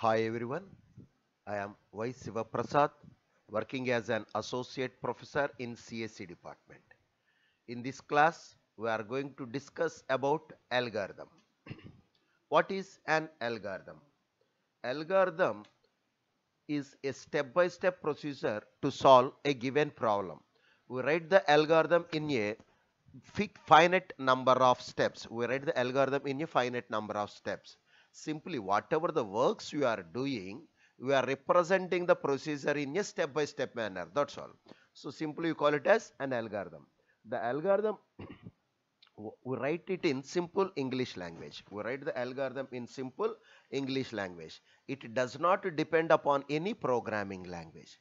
Hi everyone, I am Y. Siva Prasad working as an associate professor in CSE department. In this class, we are going to discuss about algorithm. what is an algorithm? Algorithm is a step-by-step -step procedure to solve a given problem. We write the algorithm in a finite number of steps. We write the algorithm in a finite number of steps Simply whatever the works you are doing, you are representing the procedure in a step-by-step -step manner, that's all. So simply you call it as an algorithm. The algorithm, we write it in simple English language. We write the algorithm in simple English language. It does not depend upon any programming language.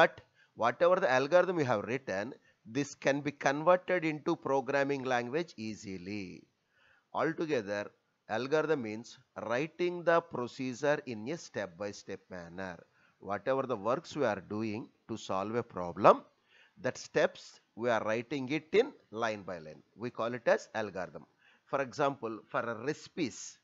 But whatever the algorithm you have written, this can be converted into programming language easily. Altogether, Algorithm means writing the procedure in a step-by-step -step manner. Whatever the works we are doing to solve a problem, that steps we are writing it in line by line. We call it as algorithm. For example, for recipes,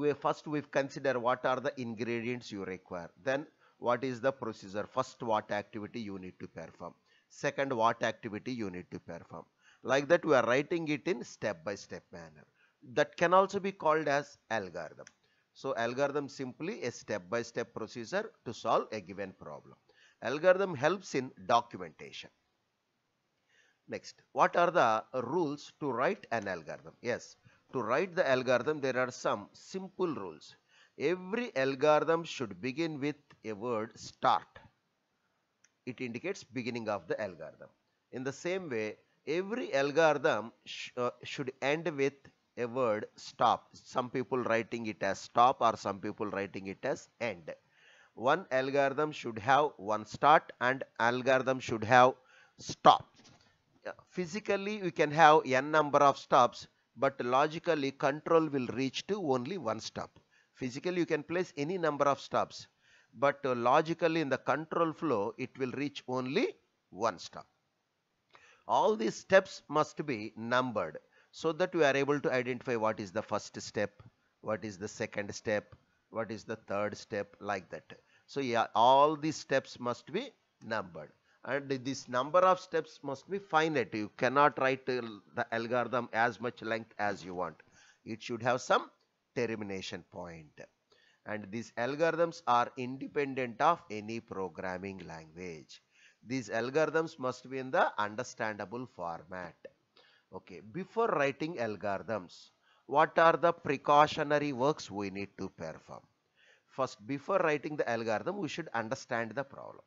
we first we consider what are the ingredients you require. Then what is the procedure? First what activity you need to perform. Second what activity you need to perform. Like that we are writing it in step by step manner that can also be called as algorithm. So, algorithm simply a step-by-step -step procedure to solve a given problem. Algorithm helps in documentation. Next, what are the rules to write an algorithm? Yes, to write the algorithm there are some simple rules. Every algorithm should begin with a word start. It indicates beginning of the algorithm. In the same way, every algorithm sh uh, should end with a word stop some people writing it as stop or some people writing it as end one algorithm should have one start and algorithm should have stop physically we can have n number of stops but logically control will reach to only one stop physically you can place any number of stops but logically in the control flow it will reach only one stop all these steps must be numbered so that we are able to identify what is the first step what is the second step what is the third step like that so yeah all these steps must be numbered and this number of steps must be finite you cannot write uh, the algorithm as much length as you want it should have some termination point and these algorithms are independent of any programming language these algorithms must be in the understandable format Okay, before writing algorithms, what are the precautionary works we need to perform? First, before writing the algorithm, we should understand the problem.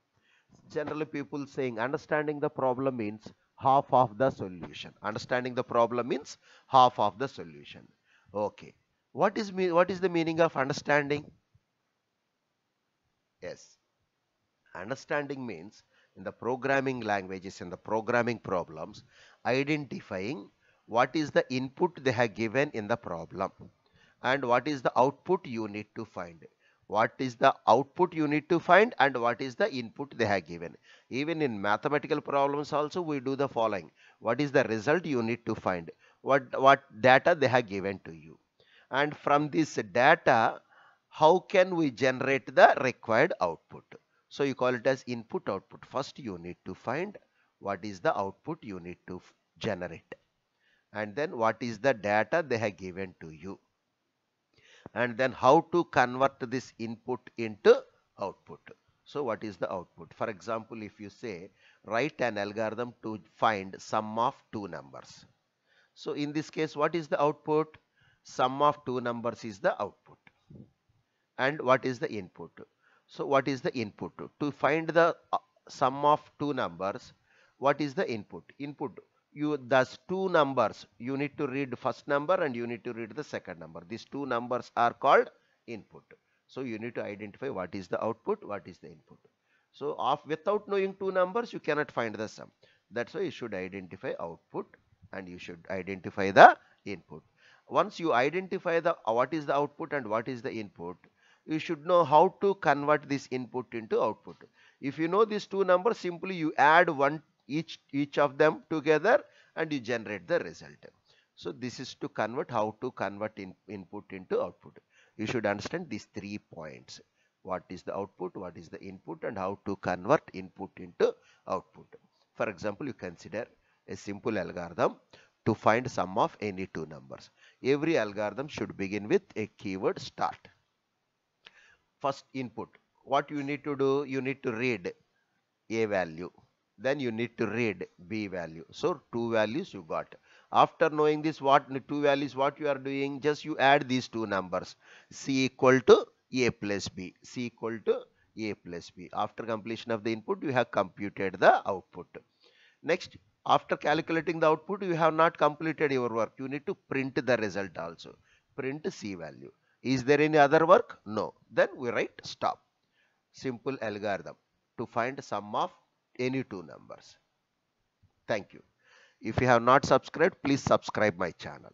Generally, people saying understanding the problem means half of the solution. Understanding the problem means half of the solution. Okay. What is, what is the meaning of understanding? Yes. Understanding means in the programming languages in the programming problems identifying what is the input they have given in the problem and what is the output you need to find what is the output you need to find and what is the input they have given even in mathematical problems also we do the following what is the result you need to find what what data they have given to you and from this data how can we generate the required output so you call it as input output. First you need to find what is the output you need to generate and then what is the data they have given to you and then how to convert this input into output. So what is the output? For example, if you say write an algorithm to find sum of two numbers. So in this case, what is the output? Sum of two numbers is the output. And what is the input? So what is the input? To find the uh, sum of two numbers, what is the input? Input, you thus two numbers, you need to read first number and you need to read the second number. These two numbers are called input. So you need to identify what is the output, what is the input. So of, without knowing two numbers, you cannot find the sum. That's why you should identify output and you should identify the input. Once you identify the what is the output and what is the input, you should know how to convert this input into output. If you know these two numbers, simply you add one each, each of them together and you generate the result. So this is to convert how to convert in, input into output. You should understand these three points. What is the output, what is the input and how to convert input into output. For example, you consider a simple algorithm to find sum of any two numbers. Every algorithm should begin with a keyword start first input. What you need to do, you need to read A value. Then you need to read B value. So two values you got. After knowing this, what two values, what you are doing, just you add these two numbers. C equal to A plus B. C equal to A plus B. After completion of the input, you have computed the output. Next, after calculating the output, you have not completed your work. You need to print the result also. Print C value. Is there any other work? No. Then we write stop. Simple algorithm to find sum of any two numbers. Thank you. If you have not subscribed, please subscribe my channel.